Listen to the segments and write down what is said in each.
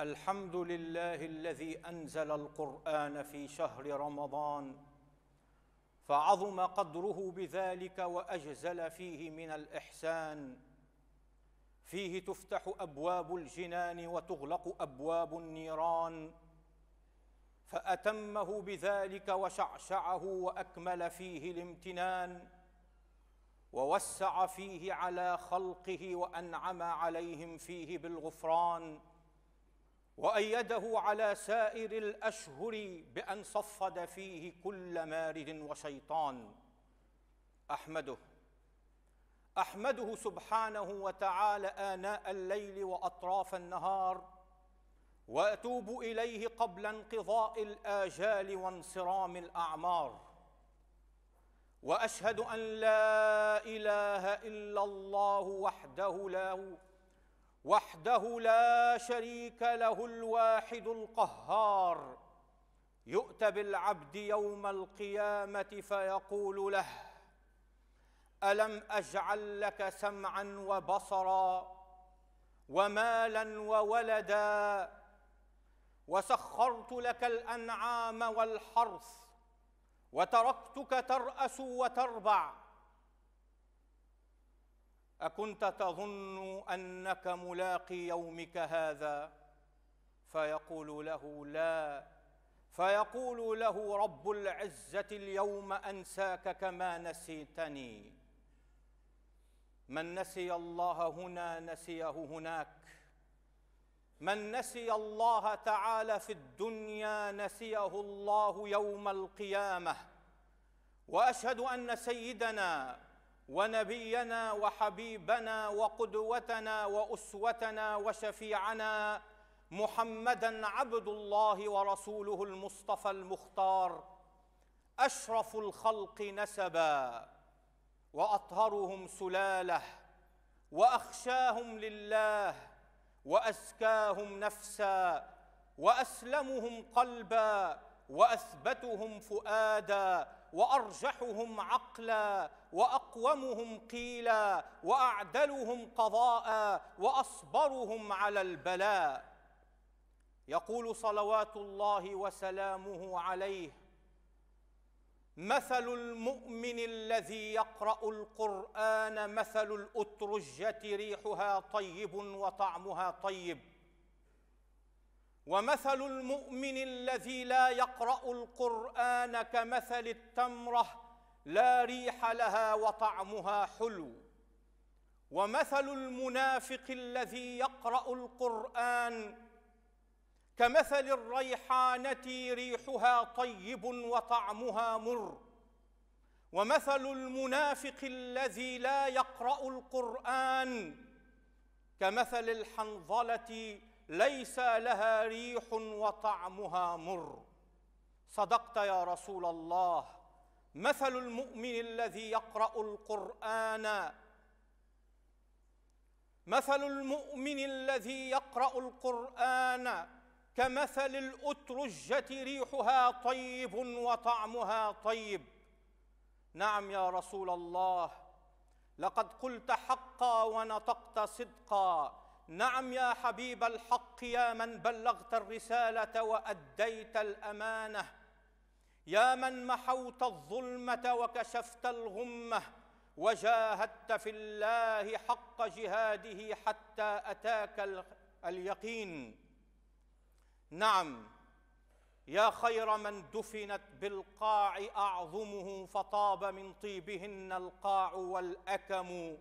الحمد لله الذي انزل القران في شهر رمضان فعظم قدره بذلك واجزل فيه من الاحسان فيه تفتح ابواب الجنان وتغلق ابواب النيران فاتمه بذلك وشعشعه واكمل فيه الامتنان ووسع فيه على خلقه وانعم عليهم فيه بالغفران وأيده على سائر الأشهر بأن صفد فيه كل مارد وشيطان أحمده أحمده سبحانه وتعالى آناء الليل وأطراف النهار وأتوب إليه قبل انقضاء الآجال وانصرام الأعمار وأشهد أن لا إله إلا الله وحده لا وحده لا شريك له الواحد القهار يؤتى بالعبد يوم القيامه فيقول له الم اجعل لك سمعا وبصرا ومالا وولدا وسخرت لك الانعام والحرث وتركتك تراس وتربع اكنت تظن انك ملاقي يومك هذا فيقول له لا فيقول له رب العزه اليوم انساك كما نسيتني من نسي الله هنا نسيه هناك من نسي الله تعالى في الدنيا نسيه الله يوم القيامه واشهد ان سيدنا ونبينا وحبيبنا وقدوتنا واسوتنا وشفيعنا محمدا عبد الله ورسوله المصطفى المختار اشرف الخلق نسبا واطهرهم سلاله واخشاهم لله وازكاهم نفسا واسلمهم قلبا واثبتهم فؤادا وارجحهم عقلا واقومهم قيلا واعدلهم قضاء واصبرهم على البلاء يقول صلوات الله وسلامه عليه مثل المؤمن الذي يقرا القران مثل الاترجه ريحها طيب وطعمها طيب ومثل المؤمن الذي لا يقرأ القرآن كمثل التمرة لا ريح لها وطعمها حلو ومثل المنافق الذي يقرأ القرآن كمثل الريحانة ريحها طيب وطعمها مر ومثل المنافق الذي لا يقرأ القرآن كمثل الحنظلة ليس لها ريح وطعمها مر صدقت يا رسول الله مثل المؤمن الذي يقرا القران مثل المؤمن الذي يقرا القران كمثل الاترجه ريحها طيب وطعمها طيب نعم يا رسول الله لقد قلت حقا ونطقت صدقا نعم يا حبيب الحق يا من بلغت الرساله واديت الامانه يا من محوت الظلمه وكشفت الغمه وجاهدت في الله حق جهاده حتى اتاك اليقين نعم يا خير من دفنت بالقاع اعظمه فطاب من طيبهن القاع والاكم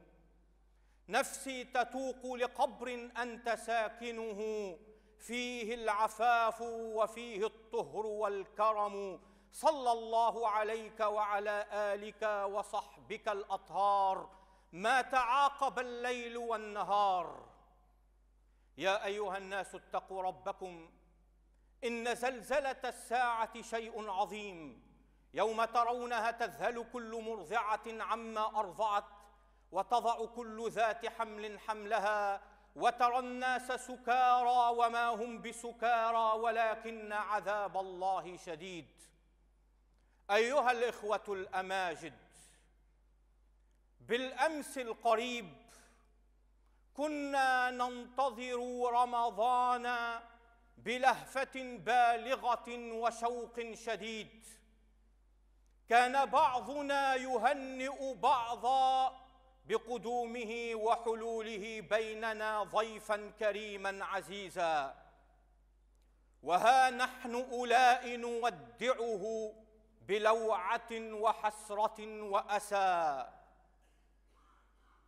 نفسي تتوق لقبر انت ساكنه فيه العفاف وفيه الطهر والكرم صلى الله عليك وعلى الك وصحبك الاطهار ما تعاقب الليل والنهار يا ايها الناس اتقوا ربكم ان زلزله الساعه شيء عظيم يوم ترونها تذهل كل مرضعه عما ارضعت وتضع كل ذات حمل حملها وترى الناس سكارى وما هم بسكارى ولكن عذاب الله شديد ايها الاخوه الاماجد بالامس القريب كنا ننتظر رمضان بلهفه بالغه وشوق شديد كان بعضنا يهنئ بعضا بقدومه وحلوله بيننا ضيفا كريما عزيزا وها نحن أولاء نودعه بلوعة وحسرة وأسى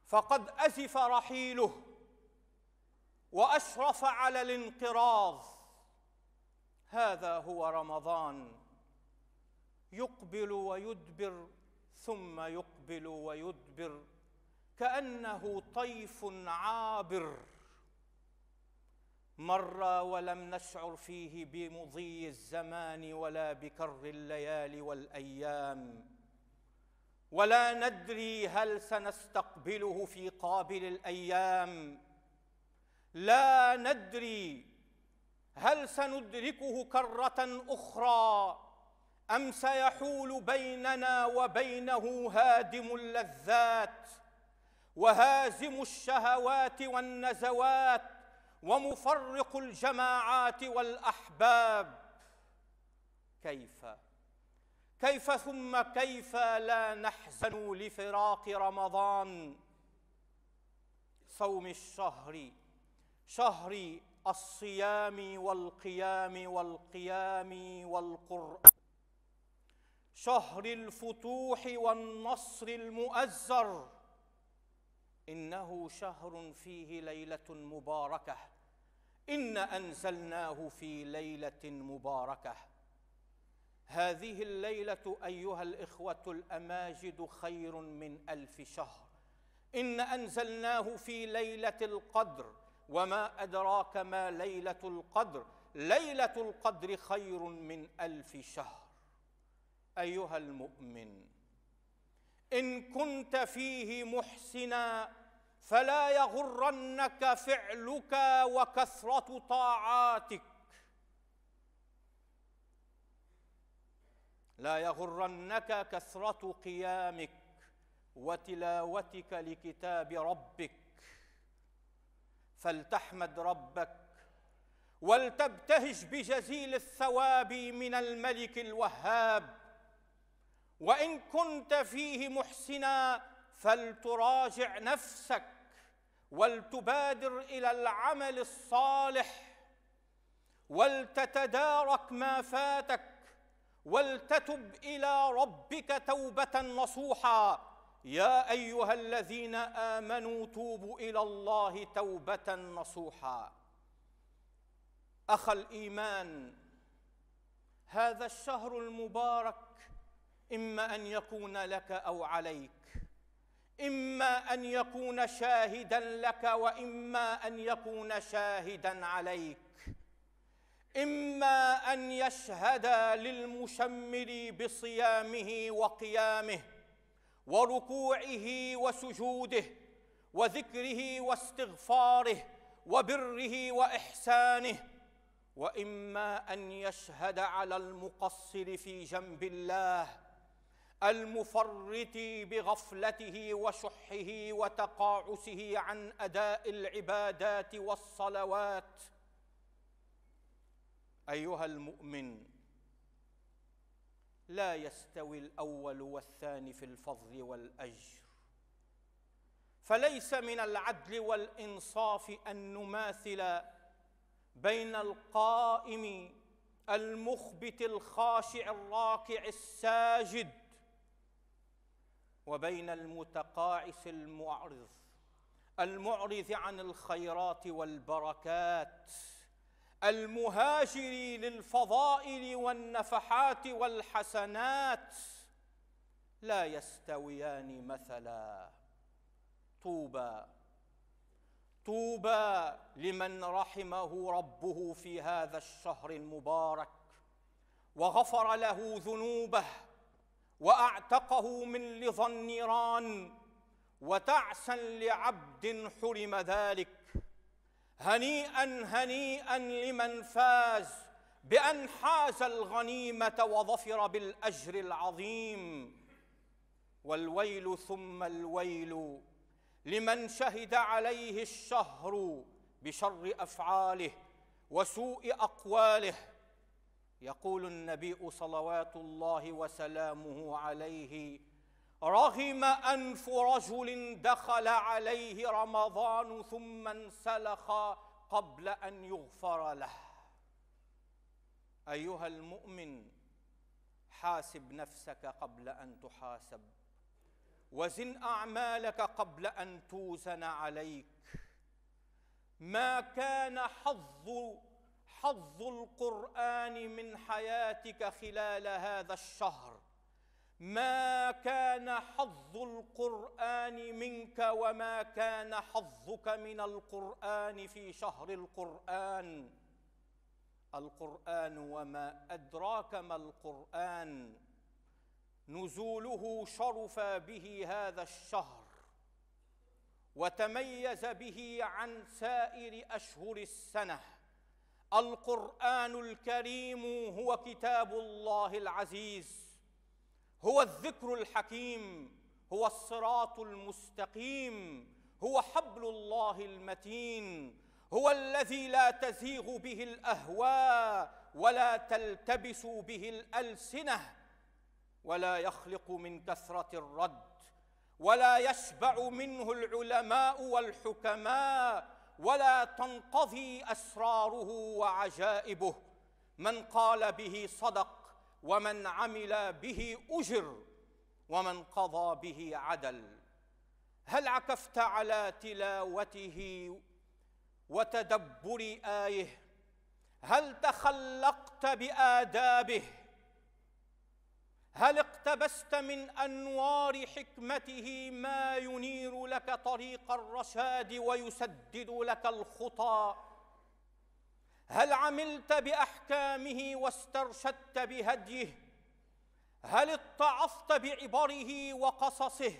فقد أزف رحيله وأشرف على الانقراض هذا هو رمضان يقبل ويدبر ثم يقبل ويدبر كانه طيف عابر مر ولم نشعر فيه بمضي الزمان ولا بكر الليالي والايام ولا ندري هل سنستقبله في قابل الايام لا ندري هل سندركه كره اخرى ام سيحول بيننا وبينه هادم اللذات وهازم الشهوات والنزوات ومفرق الجماعات والاحباب كيف كيف ثم كيف لا نحزن لفراق رمضان صوم الشهر شهر الصيام والقيام والقيام والقران شهر الفتوح والنصر المؤزر انه شهر فيه ليله مباركه ان انزلناه في ليله مباركه هذه الليله ايها الاخوه الاماجد خير من الف شهر ان انزلناه في ليله القدر وما ادراك ما ليله القدر ليله القدر خير من الف شهر ايها المؤمن ان كنت فيه محسنا فلا يغرنك فعلك وكثرة طاعاتك لا يغرنك كثرة قيامك وتلاوتك لكتاب ربك فلتحمد ربك ولتبتهج بجزيل الثواب من الملك الوهاب وإن كنت فيه محسناً فلتراجع نفسك ولتبادر الى العمل الصالح ولتتدارك ما فاتك ولتتب الى ربك توبه نصوحا يا ايها الذين امنوا توبوا الى الله توبه نصوحا اخ الايمان هذا الشهر المبارك اما ان يكون لك او عليك إما أن يكون شاهدا لك وإما أن يكون شاهدا عليك إما أن يشهد للمشمر بصيامه وقيامه وركوعه وسجوده وذكره واستغفاره وبره وإحسانه وإما أن يشهد على المقصر في جنب الله المفرط بغفلته وشحه وتقاعسه عن اداء العبادات والصلوات ايها المؤمن لا يستوي الاول والثاني في الفضل والاجر فليس من العدل والانصاف ان نماثل بين القائم المخبت الخاشع الراكع الساجد وبين المتقاعس المعرض المعرض عن الخيرات والبركات المهاجر للفضائل والنفحات والحسنات لا يستويان مثلا طوبى طوبى لمن رحمه ربه في هذا الشهر المبارك وغفر له ذنوبه واعتقه من لظى النيران وتعسا لعبد حرم ذلك هنيئا هنيئا لمن فاز بان حاز الغنيمه وظفر بالاجر العظيم والويل ثم الويل لمن شهد عليه الشهر بشر افعاله وسوء اقواله يقول النبي صلوات الله وسلامه عليه رغم أنف رجل دخل عليه رمضان ثم انسلخ قبل أن يغفر له أيها المؤمن حاسب نفسك قبل أن تحاسب وزن أعمالك قبل أن توزن عليك ما كان حظ حظ القرآن من حياتك خلال هذا الشهر ما كان حظ القرآن منك وما كان حظك من القرآن في شهر القرآن القرآن وما أدراك ما القرآن نزوله شرف به هذا الشهر وتميز به عن سائر أشهر السنة القران الكريم هو كتاب الله العزيز هو الذكر الحكيم هو الصراط المستقيم هو حبل الله المتين هو الذي لا تزيغ به الاهواء ولا تلتبس به الالسنه ولا يخلق من كثره الرد ولا يشبع منه العلماء والحكماء ولا تنقضي اسراره وعجائبه من قال به صدق ومن عمل به اجر ومن قضى به عدل هل عكفت على تلاوته وتدبر ايه هل تخلقت بادابه هل اقتبست من انوار حكمته ما ينير لك طريق الرشاد ويسدد لك الخطى هل عملت باحكامه واسترشدت بهديه هل اتعظت بعبره وقصصه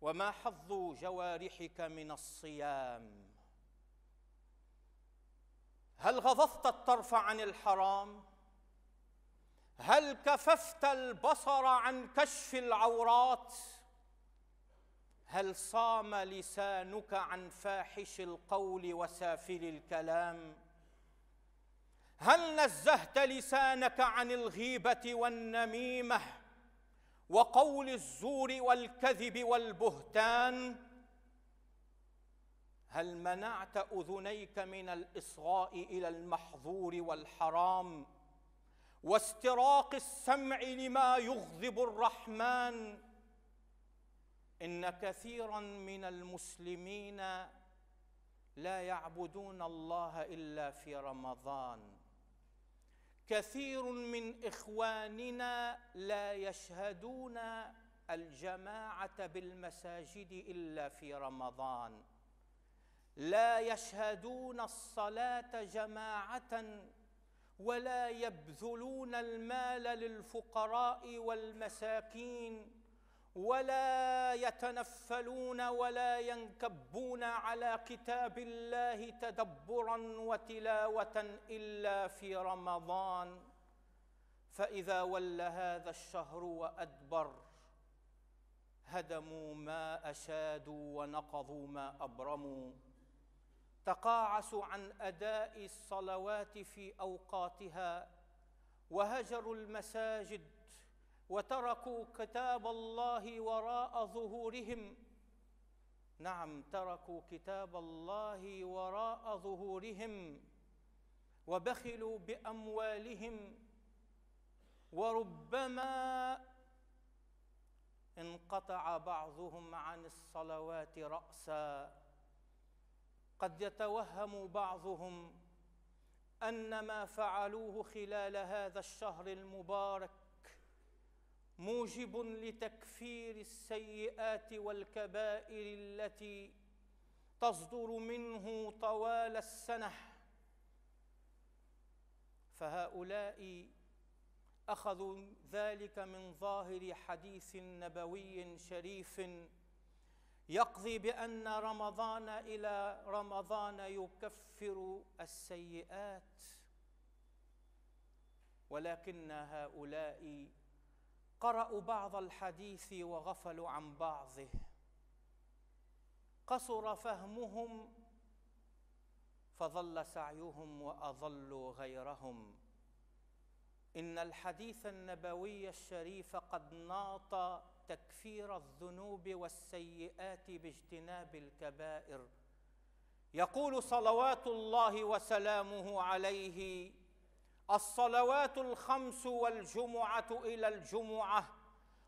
وما حظ جوارحك من الصيام هل غضضت الطرف عن الحرام هل كففت البصر عن كشف العورات هل صام لسانك عن فاحش القول وسافل الكلام هل نزهت لسانك عن الغيبه والنميمه وقول الزور والكذب والبهتان هل منعت اذنيك من الاصغاء الى المحظور والحرام واستراق السمع لما يغضب الرحمن ان كثيرا من المسلمين لا يعبدون الله الا في رمضان كثير من اخواننا لا يشهدون الجماعه بالمساجد الا في رمضان لا يشهدون الصلاه جماعه ولا يبذلون المال للفقراء والمساكين ولا يتنفلون ولا ينكبون على كتاب الله تدبرا وتلاوه الا في رمضان فاذا ول هذا الشهر وادبر هدموا ما اشادوا ونقضوا ما ابرموا تقاعسوا عن اداء الصلوات في اوقاتها وهجروا المساجد وتركوا كتاب الله وراء ظهورهم نعم تركوا كتاب الله وراء ظهورهم وبخلوا باموالهم وربما انقطع بعضهم عن الصلوات راسا قد يتوهم بعضهم ان ما فعلوه خلال هذا الشهر المبارك موجب لتكفير السيئات والكبائر التي تصدر منه طوال السنه فهؤلاء اخذوا ذلك من ظاهر حديث نبوي شريف يقضي بان رمضان الى رمضان يكفر السيئات ولكن هؤلاء قرأوا بعض الحديث وغفلوا عن بعضه قصر فهمهم فظل سعيهم واضلوا غيرهم ان الحديث النبوي الشريف قد ناط تكفير الذنوب والسيئات باجتناب الكبائر يقول صلوات الله وسلامه عليه الصلوات الخمس والجمعه الى الجمعه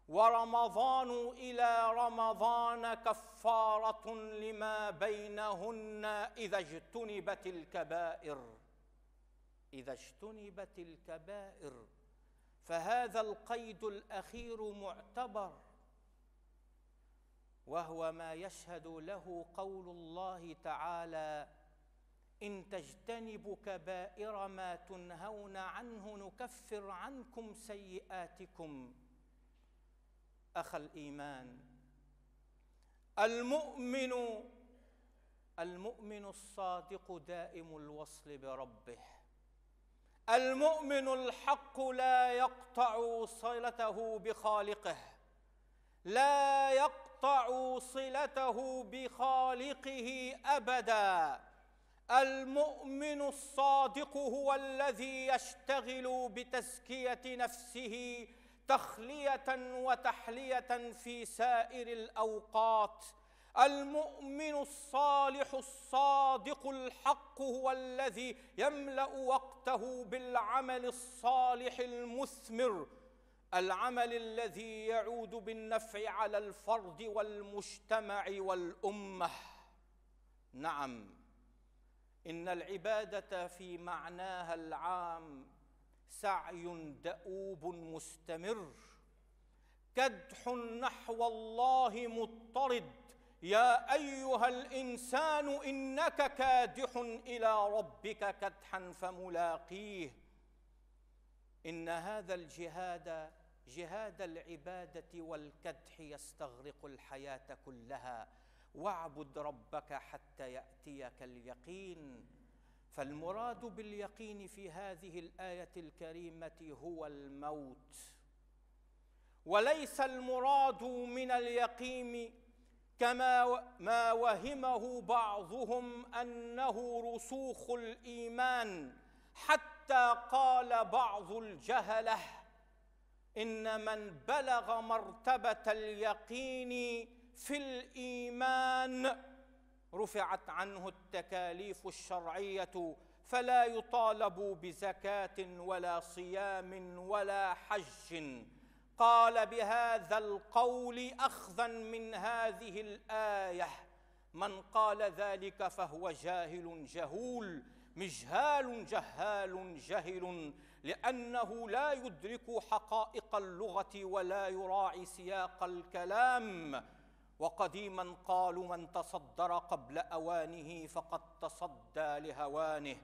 ورمضان الى رمضان كفاره لما بينهن اذا اجتنبت الكبائر اذا اجتنبت الكبائر فهذا القيد الاخير معتبر وهو ما يشهد له قول الله تعالى ان تجتنبوا كبائر ما تنهون عنه نكفر عنكم سيئاتكم اخ الايمان المؤمن المؤمن الصادق دائم الوصل بربه المؤمن الحق لا يقطع صلته بخالقه لا يقطع يقطعوا صلته بخالقه ابدا المؤمن الصادق هو الذي يشتغل بتزكيه نفسه تخليه وتحليه في سائر الاوقات المؤمن الصالح الصادق الحق هو الذي يملا وقته بالعمل الصالح المثمر العمل الذي يعود بالنفع على الفرد والمجتمع والامه نعم ان العباده في معناها العام سعي دؤوب مستمر كدح نحو الله مضطرد يا ايها الانسان انك كادح الى ربك كدحا فملاقيه ان هذا الجهاد جهاد العباده والكدح يستغرق الحياه كلها واعبد ربك حتى ياتيك اليقين فالمراد باليقين في هذه الايه الكريمه هو الموت وليس المراد من اليقين كما ما وهمه بعضهم انه رسوخ الايمان حتى قال بعض الجهله ان من بلغ مرتبه اليقين في الايمان رفعت عنه التكاليف الشرعيه فلا يطالب بزكاه ولا صيام ولا حج قال بهذا القول اخذا من هذه الايه من قال ذلك فهو جاهل جهول مجهال جهال جهل لأنه لا يدرك حقائق اللغة ولا يراعي سياق الكلام وقديما قالوا من تصدر قبل أوانه فقد تصدى لهوانه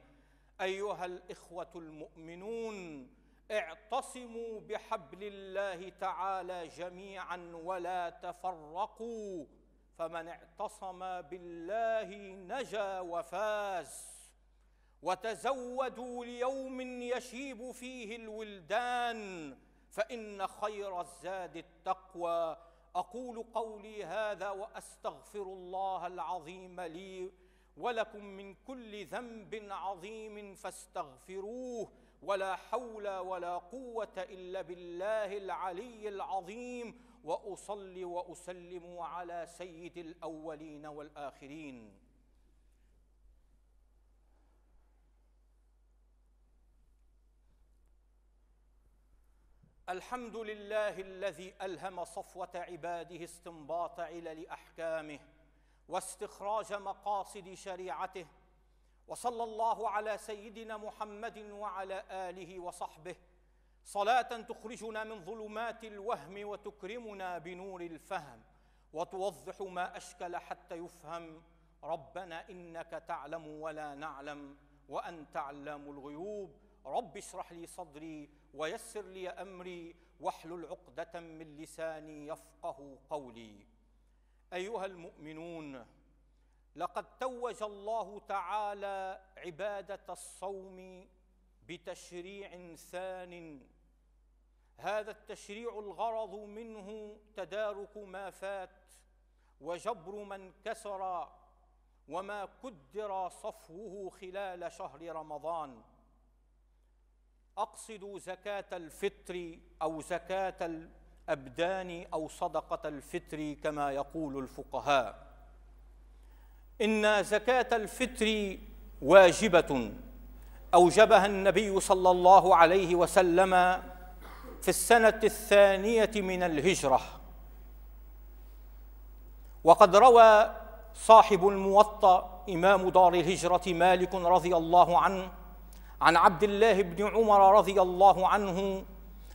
أيها الإخوة المؤمنون اعتصموا بحبل الله تعالى جميعا ولا تفرقوا فمن اعتصم بالله نجا وفاز وتزودوا ليوم يشيب فيه الولدان فان خير الزاد التقوى اقول قولي هذا واستغفر الله العظيم لي ولكم من كل ذنب عظيم فاستغفروه ولا حول ولا قوه الا بالله العلي العظيم واصلي واسلم على سيد الاولين والاخرين الحمد لله الذي الهم صفوه عباده استنباط علل احكامه واستخراج مقاصد شريعته وصلى الله على سيدنا محمد وعلى اله وصحبه صلاه تخرجنا من ظلمات الوهم وتكرمنا بنور الفهم وتوضح ما اشكل حتى يفهم ربنا انك تعلم ولا نعلم وان تعلم الغيوب رب اشرح لي صدري ويسر لي امري واحلل عقده من لساني يفقه قولي ايها المؤمنون لقد توج الله تعالى عباده الصوم بتشريع ثان هذا التشريع الغرض منه تدارك ما فات وجبر من كسر وما كدر صفوه خلال شهر رمضان اقصد زكاه الفطر او زكاه الابدان او صدقه الفطر كما يقول الفقهاء ان زكاه الفطر واجبه اوجبها النبي صلى الله عليه وسلم في السنه الثانيه من الهجره وقد روى صاحب الموطأ إمام دار الهجرة مالك رضي الله عنه عن عبد الله بن عمر رضي الله عنه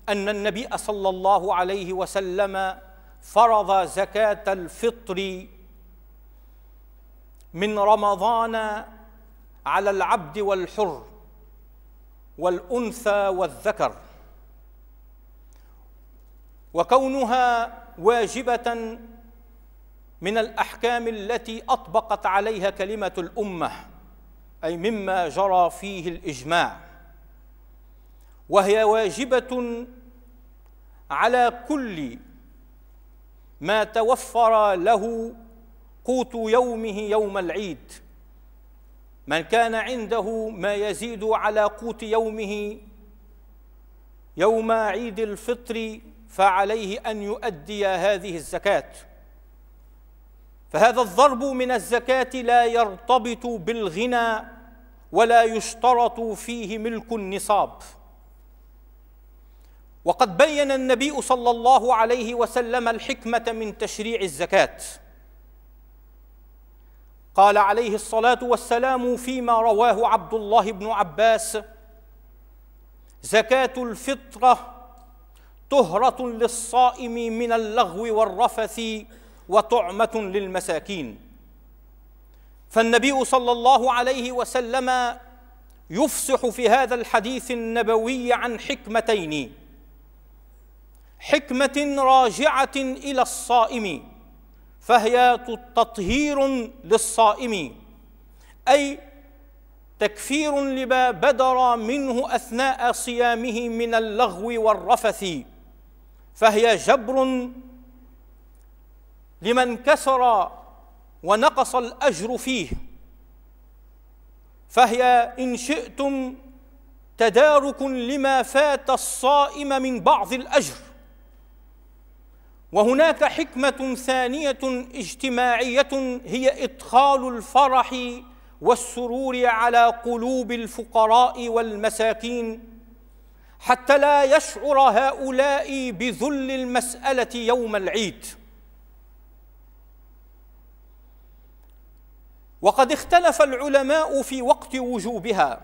ان النبي صلى الله عليه وسلم فرض زكاه الفطر من رمضان على العبد والحر والانثى والذكر وكونها واجبه من الاحكام التي اطبقت عليها كلمه الامه أي مما جرى فيه الإجماع وهي واجبة على كل ما توفر له قوت يومه يوم العيد من كان عنده ما يزيد على قوت يومه يوم عيد الفطر فعليه ان يؤدي هذه الزكاه فهذا الضرب من الزكاه لا يرتبط بالغنى ولا يشترط فيه ملك النصاب وقد بين النبي صلى الله عليه وسلم الحكمه من تشريع الزكاه قال عليه الصلاه والسلام فيما رواه عبد الله بن عباس زكاه الفطره طهره للصائم من اللغو والرفث وطعمه للمساكين فالنبي صلى الله عليه وسلم يفصح في هذا الحديث النبوي عن حكمتين حكمه راجعه الى الصائم فهي تطهير للصائم اي تكفير لما بدر منه اثناء صيامه من اللغو والرفث فهي جبر لمن كسر ونقص الاجر فيه فهي ان شئتم تدارك لما فات الصائم من بعض الاجر وهناك حكمه ثانيه اجتماعيه هي ادخال الفرح والسرور على قلوب الفقراء والمساكين حتى لا يشعر هؤلاء بذل المساله يوم العيد وقد اختلف العلماء في وقت وجوبها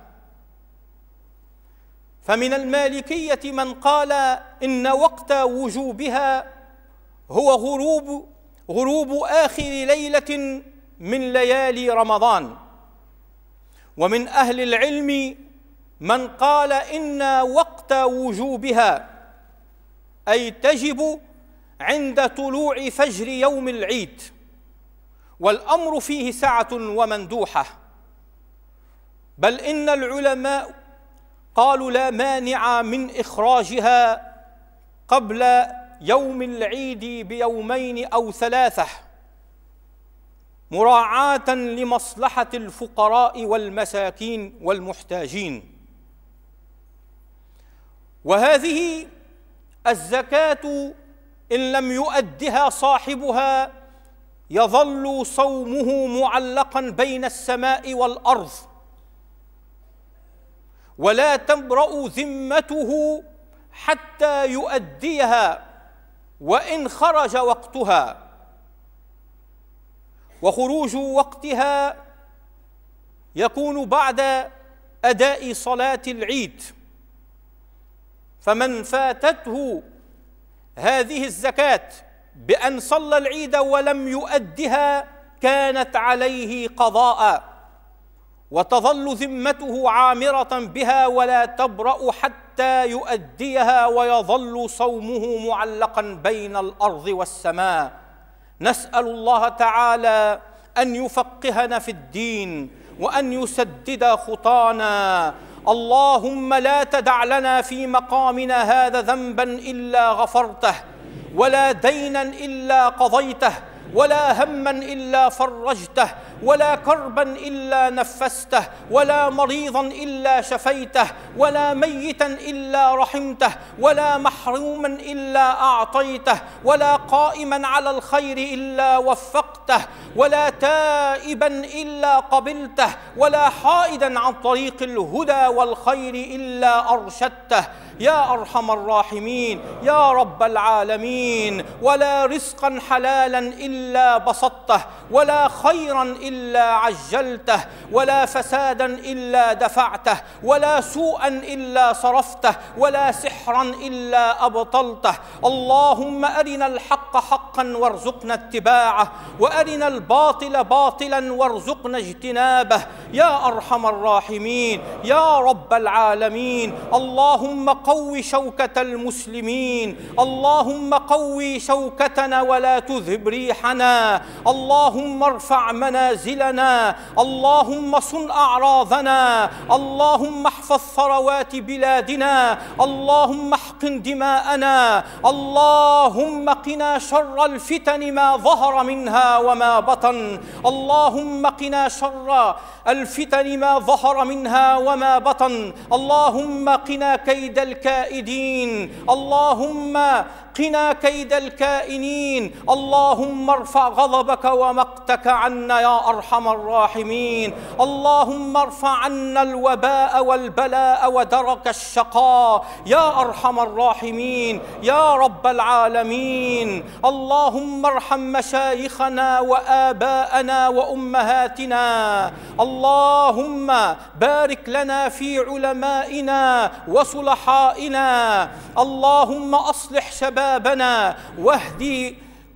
فمن المالكيه من قال ان وقت وجوبها هو غروب غروب اخر ليله من ليالي رمضان ومن اهل العلم من قال ان وقت وجوبها اي تجب عند طلوع فجر يوم العيد والامر فيه سعه ومندوحه بل ان العلماء قالوا لا مانع من اخراجها قبل يوم العيد بيومين او ثلاثه مراعاه لمصلحه الفقراء والمساكين والمحتاجين وهذه الزكاه ان لم يؤدها صاحبها يظل صومه معلقا بين السماء والارض ولا تبرا ذمته حتى يؤديها وان خرج وقتها وخروج وقتها يكون بعد اداء صلاه العيد فمن فاتته هذه الزكاه بأن صلى العيد ولم يؤدها كانت عليه قضاء وتظل ذمته عامرة بها ولا تبرأ حتى يؤديها ويظل صومه معلقا بين الأرض والسماء نسأل الله تعالى أن يفقهنا في الدين وأن يسدد خطانا اللهم لا تدع لنا في مقامنا هذا ذنبا إلا غفرته ولا دينا إلا قضيته ولا هما الا فرجته ولا كربا الا نفسته ولا مريضا الا شفيته ولا ميتا الا رحمته ولا محروما الا اعطيته ولا قائما على الخير الا وفقته ولا تائبا الا قبلته ولا حائدا عن طريق الهدى والخير الا ارشدته يا أرحم الراحمين يا رب العالمين ولا رزقا حلالا إلا بسطته ولا خيرا إلا عجلته ولا فسادا إلا دفعته ولا سوءا إلا صرفته ولا سحرا إلا أبطلته اللهم أرنا الحق حقا وارزقنا اتباعه وأرنا الباطل باطلا وارزقنا اجتنابه يا أرحم الراحمين يا رب العالمين اللهم قو شوكة المسلمين اللهم قو شوكتنا ولا تذهب ريحنا اللهم ارفع منازلنا اللهم صن أعراضنا اللهم أرفف ثروات بلادنا اللهم احقن دماءنا اللهم قنا شر الفتن ما ظهر منها وما بطن اللهم قنا شر الفتن ما ظهر منها وما بطن اللهم قنا كيد الكائدين اللهم قنا كيد الكائنين اللهم ارفع غضبك ومقتك عنا يا ارحم الراحمين اللهم ارفع عنا الوباء والبلاء ودرك الشقاء يا ارحم الراحمين يا رب العالمين اللهم ارحم مشايخنا واباءنا وامهاتنا اللهم بارك لنا في علمائنا وصلحائنا اللهم اصلح شبابنا شبابنا واهدي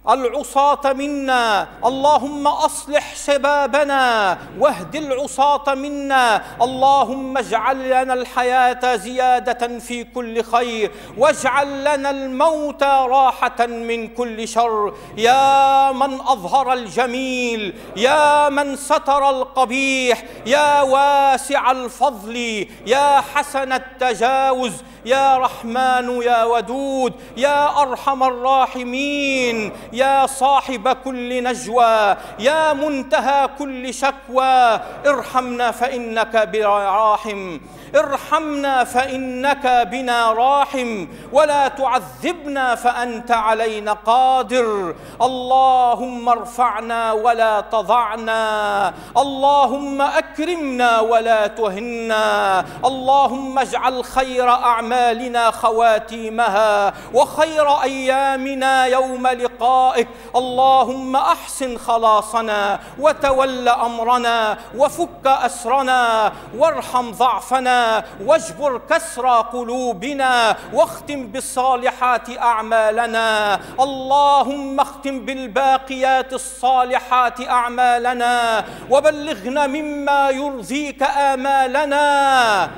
العصاة منا اللهم أصلح شبابنا واهد العصاة منا اللهم اجعل لنا الحياة زيادة في كل خير واجعل لنا الموت راحة من كل شر يا من أظهر الجميل يا من ستر القبيح يا واسع الفضل يا حسن التجاوز يا رحمن يا ودود يا أرحم الراحمين يا صاحب كل نجوى يا منتهى كل شكوى ارحمنا فإنك براحم ارحمنا فانك بنا راحم ولا تعذبنا فانت علينا قادر اللهم ارفعنا ولا تضعنا اللهم اكرمنا ولا تهنا اللهم اجعل خير اعمالنا خواتيمها وخير ايامنا يوم لقائك اللهم احسن خلاصنا وتول امرنا وفك اسرنا وارحم ضعفنا واجبر كسر قلوبنا واختم بالصالحات أعمالنا اللهم اختم بالباقيات الصالحات أعمالنا وبلغنا مما يرضيك آمالنا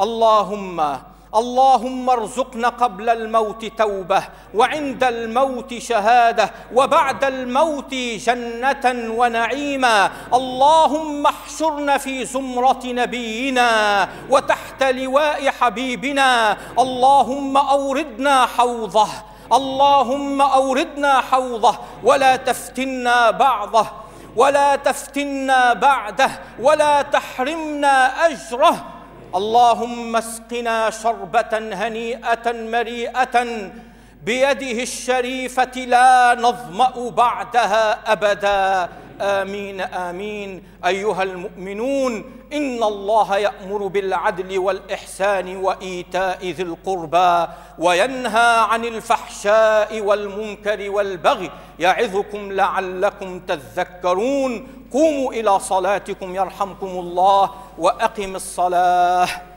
اللهم اللهم ارزقنا قبل الموت توبه وعند الموت شهاده وبعد الموت جنه ونعيما اللهم احشرنا في زمره نبينا وتحت لواء حبيبنا اللهم اوردنا حوضه اللهم اوردنا حوضه ولا تفتنا بعضه ولا تفتنا بعده ولا تحرمنا اجره اللهم اسقنا شربة هنيئة مريئة بيده الشريفة لا نظمأ بعدها أبدا آمين آمين أيها المؤمنون إن الله يأمر بالعدل والإحسان وإيتاء ذي القربى وينهى عن الفحشاء والمنكر والبغي يعظكم لعلكم تذكرون قوموا إلى صلاتكم يرحمكم الله واقم الصلاه